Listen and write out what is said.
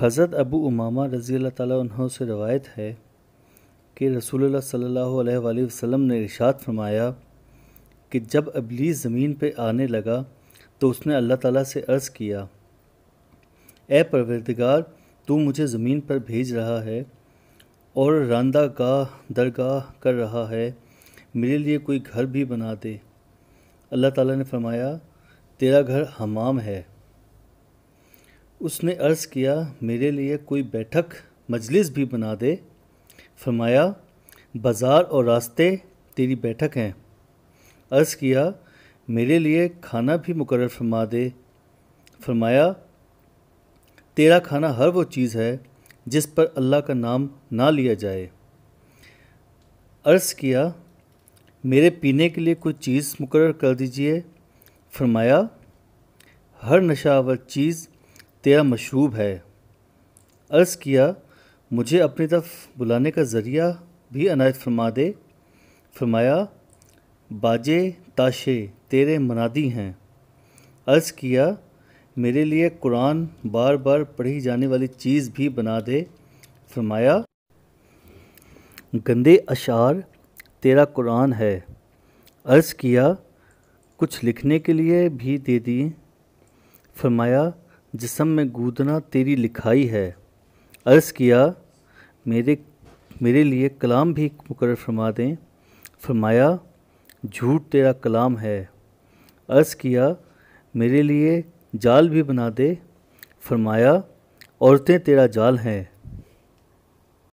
हज़रत अबू उमामा रज़ी अल्लाह से रवायत है कि रसूल सल्ला वसम ने इरशाद फरमाया कि जब अबली ज़मीन पर आने लगा तो उसने अल्लाह ताला से अर्ज़ किया ए परवरदगार तू मुझे ज़मीन पर भेज रहा है और रांदा गाह दरगाह कर रहा है मेरे लिए कोई घर भी बना दे अल्लाह ताला ने फरमाया तेरा घर हमाम है उसने अर्ज़ किया मेरे लिए कोई बैठक मजलिस भी बना दे फरमाया बाज़ार और रास्ते तेरी बैठक हैं अर्ज़ किया मेरे लिए खाना भी मुकर फरमा दे फरमाया तेरा खाना हर वो चीज़ है जिस पर अल्लाह का नाम ना लिया जाए अर्ज़ किया मेरे पीने के लिए कोई चीज़ मुकर कर दीजिए फरमाया हर नशावर चीज़ तेरा मशरूब है अर्ज़ किया मुझे अपनी तरफ बुलाने का ज़रिया भी अनायत फरमा दे फरमाया बाजे ताशे तेरे मनादी हैं अर्ज़ किया मेरे लिए कुरान बार बार पढ़ी जाने वाली चीज़ भी बना दे फरमाया गंदे अशार तेरा कुरान है अर्ज़ किया कुछ लिखने के लिए भी दे दी फरमाया जिसम में गूदना तेरी लिखाई है अर्ज़ किया मेरे मेरे लिए कलाम भी मुकर फरमा दें फरमाया झूठ तेरा कलाम है अर्ज़ किया मेरे लिए जाल भी बना दे फरमाया औरतें तेरा जाल हैं